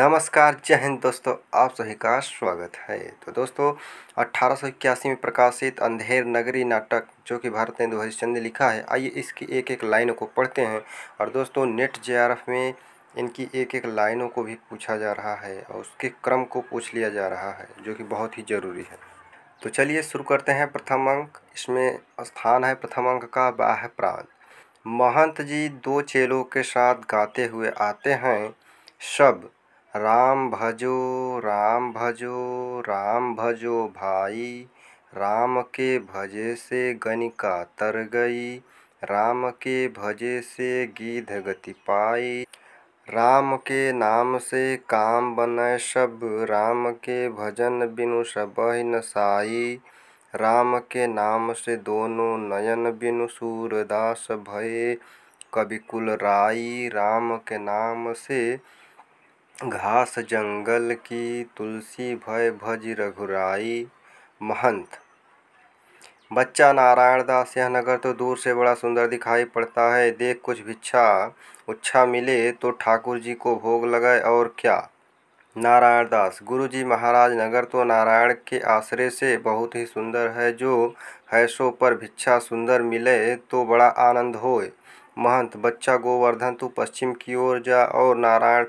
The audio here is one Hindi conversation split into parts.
नमस्कार जय हिंद दोस्तों आप सभी का स्वागत है तो दोस्तों अट्ठारह में प्रकाशित अंधेर नगरी नाटक जो कि भारत ने दोहरी चंद ने लिखा है आइए इसकी एक एक लाइनों को पढ़ते हैं और दोस्तों नेट जे में इनकी एक एक लाइनों को भी पूछा जा रहा है और उसके क्रम को पूछ लिया जा रहा है जो कि बहुत ही ज़रूरी है तो चलिए शुरू करते हैं प्रथम अंक इसमें स्थान है प्रथम अंक का बाह प्राण महंत जी दो चेलों के साथ गाते हुए आते हैं शब राम भजो राम भजो राम भजो भाई राम के भजे से गणिका तर गई राम के भजे से गीध गति पाई राम के नाम से काम बनय सब राम के भजन बिनु न साई राम के नाम से दोनों नयन बिनु सूरदास भये कवि कुल राई राम के नाम से घास जंगल की तुलसी भय भज रघुराई महंत बच्चा नारायण दास यह नगर तो दूर से बड़ा सुंदर दिखाई पड़ता है देख कुछ भिक्षा उच्छा मिले तो ठाकुर जी को भोग लगाए और क्या नारायण दास गुरु जी महाराज नगर तो नारायण के आश्रय से बहुत ही सुंदर है जो है सो पर भिक्षा सुंदर मिले तो बड़ा आनंद होए महंत बच्चा गोवर्धन तू पश्चिम की ओर जा और नारायण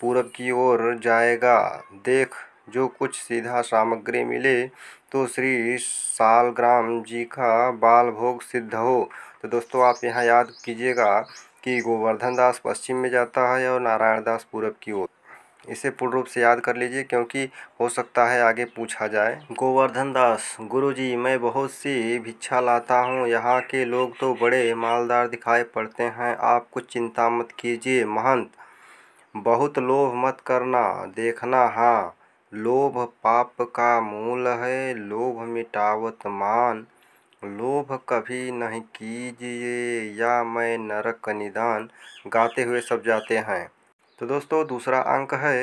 पूरब की ओर जाएगा देख जो कुछ सीधा सामग्री मिले तो श्री सालग्राम जी का बाल भोग सिद्ध हो तो दोस्तों आप यहाँ याद कीजिएगा कि गोवर्धन दास पश्चिम में जाता है और नारायण दास पूरब की ओर इसे पूर्ण रूप से याद कर लीजिए क्योंकि हो सकता है आगे पूछा जाए गोवर्धन दास गुरु जी मैं बहुत सी भिक्षा लाता हूँ यहाँ के लोग तो बड़े मालदार दिखाई पड़ते हैं आप कुछ चिंता मत कीजिए महंत बहुत लोभ मत करना देखना हाँ लोभ पाप का मूल है लोभ मिटावत मान लोभ कभी नहीं कीजिए या मैं नरक निदान गाते हुए सब जाते हैं तो दोस्तों दूसरा अंक है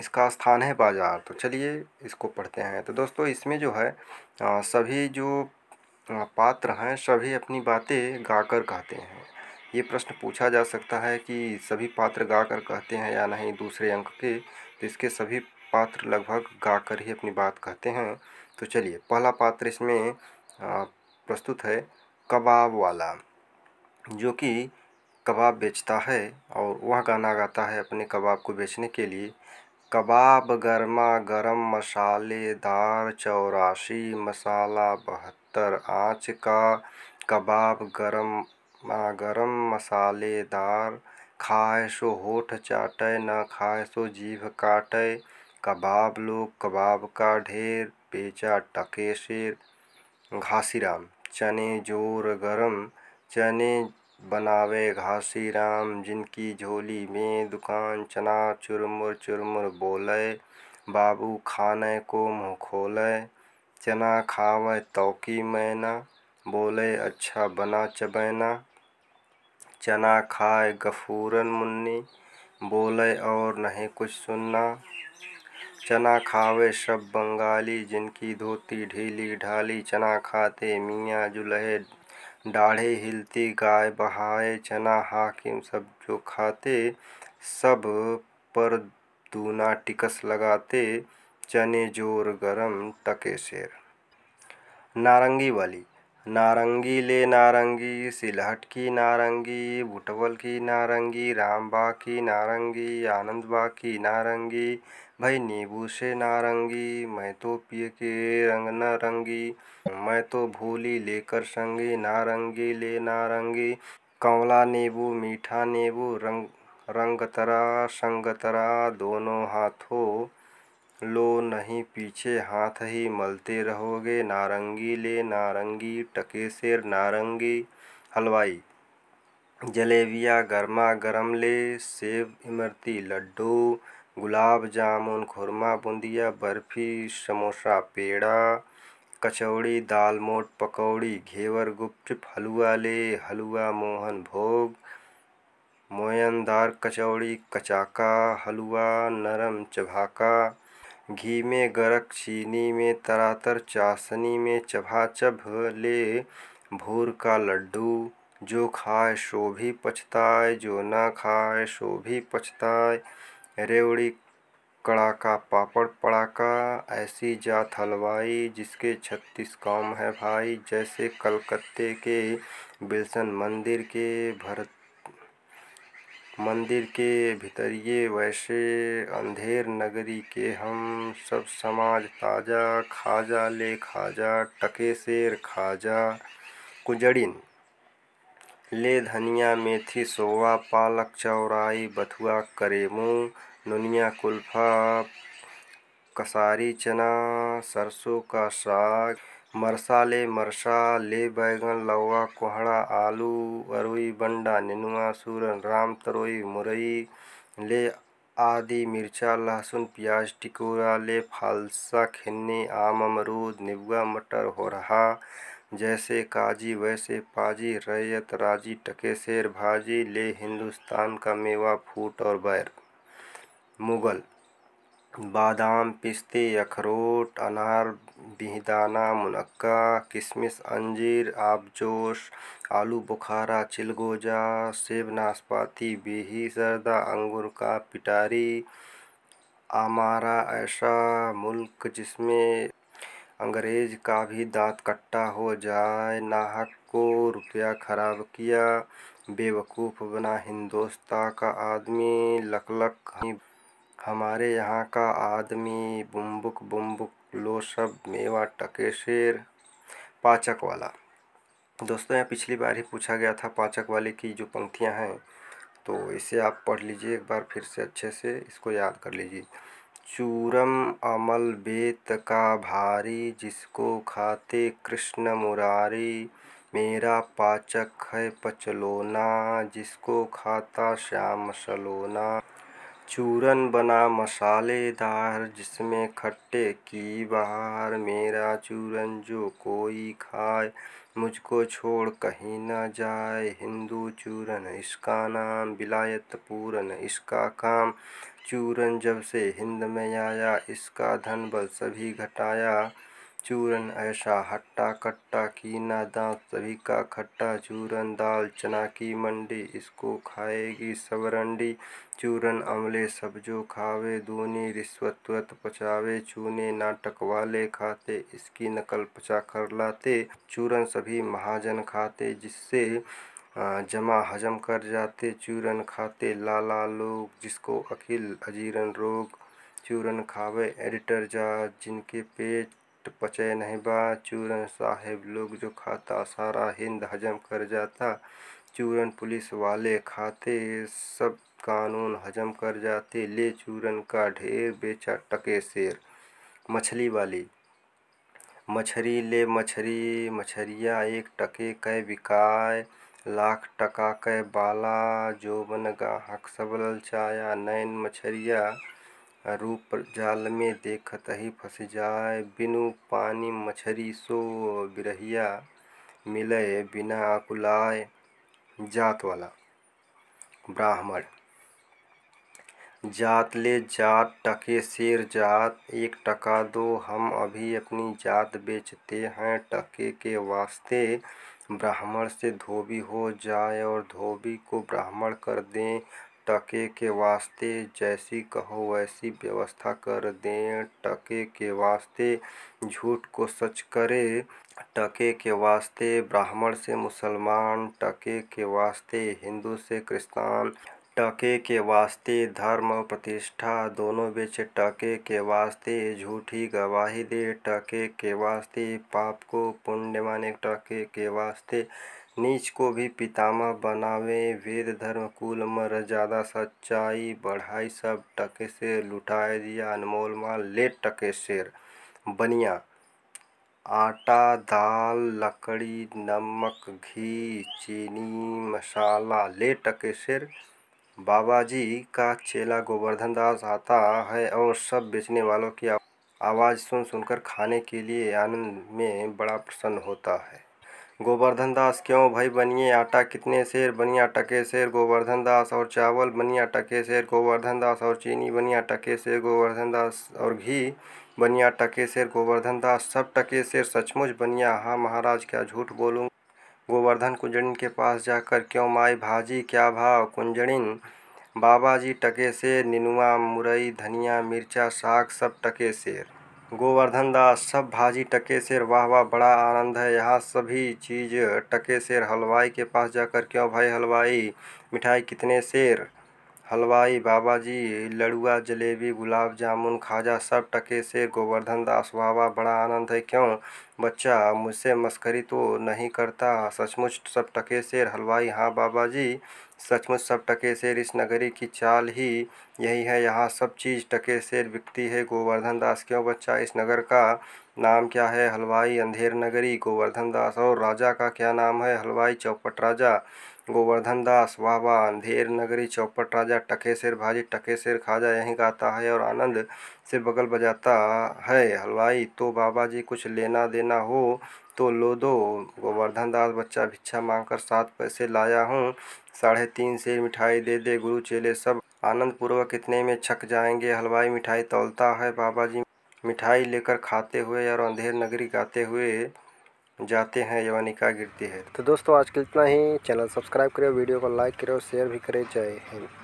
इसका स्थान है बाजार तो चलिए इसको पढ़ते हैं तो दोस्तों इसमें जो है सभी जो पात्र हैं सभी अपनी बातें गाकर कहते हैं ये प्रश्न पूछा जा सकता है कि सभी पात्र गाकर कहते हैं या नहीं दूसरे अंक के तो इसके सभी पात्र लगभग गाकर ही अपनी बात कहते हैं तो चलिए पहला पात्र इसमें प्रस्तुत है कबाब वाला जो कि कबाब बेचता है और वह गाना गाता है अपने कबाब को बेचने के लिए कबाब गर्मा गरम मसालेदार चौरासी मसाला बहत्तर आँच का कबाब गरम गरम मसालेदार खाए सो होठ चाटे ना खाए सो जीभ काटे कबाब लोग कबाब का ढेर बेचा टके शेर। घासीराम चने जोर गरम चने बनावे घासीराम। जिनकी झोली में दुकान चना चुरमुर चुरमुर बोले बाबू खाने को मुँह खोले चना खावे तो मैना। बोले अच्छा बना चबैना। चना खाए गफूरन मुन्नी बोले और नहीं कुछ सुनना चना खावे सब बंगाली जिनकी धोती ढीली ढाली चना खाते मियाँ जुलहे डाढ़े हिलती गाय बहाए चना हाकिम सब जो खाते सब पर दूना टिकस लगाते चने जोर गरम टके शेर नारंगी वाली नारंगी ले नारंगी सिलहट की नारंगी बुटवल की नारंगी रामबाग की नारंगी आनंदबाग की नारंगी भाई नींबू से नारंगी मैं तो पिए के रंग नारंगी मैं तो भूली लेकर संगी नारंगी ले नारंगी कंवला नींबू मीठा नींबू रंग रंग तरा संग तरा दोनों हाथों लो नहीं पीछे हाथ ही मलते रहोगे नारंगी ले नारंगी टके सिर नारंगी हलवाई जलेबियाँ गर्मा गर्म ले सेब इमरती लड्डू गुलाब जामुन खुरमा बूंदिया बर्फ़ी समोसा पेड़ा कचौड़ी दाल मोट पकौड़ी घेवर गुपचुप हलवा ले हलवा मोहन भोग मोयनदार कचौड़ी कचाका हलवा नरम चबाका घी में गरक चीनी में तरातर चासनी में चबाचब ले भूर का लड्डू जो खाए सो भी पछताए जो ना खाए सो भी पछताए रेवड़ी कड़ाका पापड़ पड़ाका ऐसी जात हलवाई जिसके छत्तीस काम है भाई जैसे कलकत्ते के बिल्सन मंदिर के भरत मंदिर के ये वैसे अंधेर नगरी के हम सब समाज ताजा खाजा ले खाजा टके शेर खाजा कुजड़िन ले धनिया मेथी सोवा पालक चौराई बथुआ करेमू नुनिया कुल्फा कसारी चना सरसों का साग मरसा ले मरसा ले बैगन, लौवा कोहड़ा, आलू, अरुई बंडा नेनुआ, सूरन, राम तरोई मुरई ले आदि मिर्चा लहसुन, प्याज, टिकोरा ले फालसा, खिन्नी आम, अमरूद, निबुआ मटर, होरहा जैसे काजी वैसे पाजी रैयत राजी टके शेर भाजी ले हिंदुस्तान का मेवा फूट और बैर मुग़ल बादाम पिस्ते अखरोट अनार बिहदाना मुनक्का किशमिश अंजीर आबजोश आलू बुखारा चिलगोजा सेब नाशपाती बिही सरदा अंगूर का पिटारी आमारा ऐसा मुल्क जिसमें अंग्रेज का भी दांत कट्टा हो जाए नाहक को रुपया ख़राब किया बेवकूफ़ बना हिंदोस्ता का आदमी लकलक लक हमारे यहाँ का आदमी बुम्बुक बुम्बुक सब मेवा टके शेर पाचक वाला दोस्तों यहाँ पिछली बार ही पूछा गया था पाचक वाले की जो पंक्तियाँ हैं तो इसे आप पढ़ लीजिए एक बार फिर से अच्छे से इसको याद कर लीजिए चूरम अमल बेत का भारी जिसको खाते कृष्ण मुरारी मेरा पाचक है पचलोना जिसको खाता श्याम सलोना चूरन बना मसालेदार जिसमें खट्टे की बहार मेरा चूरन जो कोई खाए मुझको छोड़ कहीं ना जाए हिंदू चूरन इसका नाम विलायत पूरन इसका काम चूरन जब से हिंद में आया इसका धन बल सभी घटाया चूरन ऐसा हट्टा कट्टा कीना दांत सभी का खट्टा चूरन दाल चना की मंडी इसको खाएगी सब चूरन अमले सब जो खावे दूनी रिश्वत तुरंत पचावे चूने नाटक वाले खाते इसकी नकल पचा कर लाते चूरन सभी महाजन खाते जिससे जमा हजम कर जाते चूरन खाते लाला लोग जिसको अखिल अजीरन रोग चूरन खावे एडिटर जा जिनके पेट पेट पचय नाही बा चूरन साहेब लोग जो खाता सारा हिंद हजम कर जाता चूरन पुलिस वाले खाते सब कानून हजम कर जाते ले चूरन का ढेर बेचा टके शेर मछली वाली मछरी ले मछरी मछरिया एक टके कै बिकाय लाख टका कै बाला जो बन गाहक सब ललचाया नैन मछरिया रूप जाल में ही फंस जाए बिनु पानी मछरी सो बिरहिया मिले बिना कुलाय जात वाला ब्राह्मण जात ले जात टके शेर जात एक टका दो हम अभी अपनी जात बेचते हैं टके के वास्ते ब्राह्मण से धोबी हो जाए और धोबी को ब्राह्मण कर दें टके के वास्ते जैसी कहो वैसी व्यवस्था कर दें टके के वास्ते झूठ को सच करे टके के वास्ते ब्राह्मण से मुसलमान टके के वास्ते हिंदू से क्रिस्तान टके के वास्ते धर्म प्रतिष्ठा दोनों बीच टके के वास्ते झूठी गवाही दे टके के वास्ते पाप को पुण्य माने टके के वास्ते नीच को भी पितामह बनावे, वेद धर्म कुल मर ज्यादा सच्चाई बढ़ाई सब टके से लुटाए दिया अनमोल माल ले शेर बनिया आटा दाल लकड़ी नमक घी चीनी मसाला ले टके सिर बाबा जी का चेला गोवर्धन दास आता है और सब बेचने वालों की आवाज़ सुन सुनकर खाने के लिए आनंद में बड़ा प्रसन्न होता है गोवर्धन दास क्यों भाई बनिए आटा कितने शेर बनिया टके शेर गोवर्धन दास और चावल बनिया टके शेर गोवर्धन दास और चीनी बनिया टके शेर गोवर्धन दास और घी बनिया टके शेर गोवर्धन दास सब टके शेर सचमुच बनिया हाँ महाराज क्या झूठ बोलूँ गोवर्धन कुंजड़िन के पास जाकर क्यों माई भाजी क्या भाव कुंजड़िन बाबा जी टके सेर निनुआ मुरई धनिया मिर्चा साग सब टके शेर गोवर्धन दास सब भाजी टके शेर वाह वाह बड़ा आनंद है यहाँ सभी चीज़ टके सेर हलवाई के पास जाकर क्यों भाई हलवाई मिठाई कितने सेर हलवाई बाबा जी लडुआ जलेबी गुलाब जामुन खाजा सब टके से गोवर्धन दास बाबा बड़ा आनंद है क्यों बच्चा मुझसे मस्करी तो नहीं करता सचमुच सब टके शेर हलवाई हाँ बाबा जी सचमुच सब टके शेर इस नगरी की चाल ही यही है यहाँ सब चीज़ टके शेर बिकती है गोवर्धन दास क्यों बच्चा इस नगर का नाम क्या है हलवाई अंधेर नगरी गोवर्धन दास और राजा का क्या नाम है हलवाई चौपट राजा गोवर्धन दास वाह वाह अंधेर नगरी चौपट राजा टके सिर भाजी टके सिर खाजा यहीं गाता है और आनंद से बगल बजाता है हलवाई तो बाबा जी कुछ लेना देना हो तो लो दो गोवर्धन दास बच्चा भिक्षा मांगकर सात पैसे लाया हूँ साढ़े तीन से मिठाई दे दे गुरु चेले सब आनंद पूर्वक इतने में छक जाएंगे हलवाई मिठाई तोलता है बाबा जी मिठाई लेकर खाते हुए और अंधेर नगरी गाते हुए जाते हैं यवनिका गिरती है तो दोस्तों आज के इतना ही चैनल सब्सक्राइब करें वीडियो को लाइक करें और शेयर भी करें जय हिंद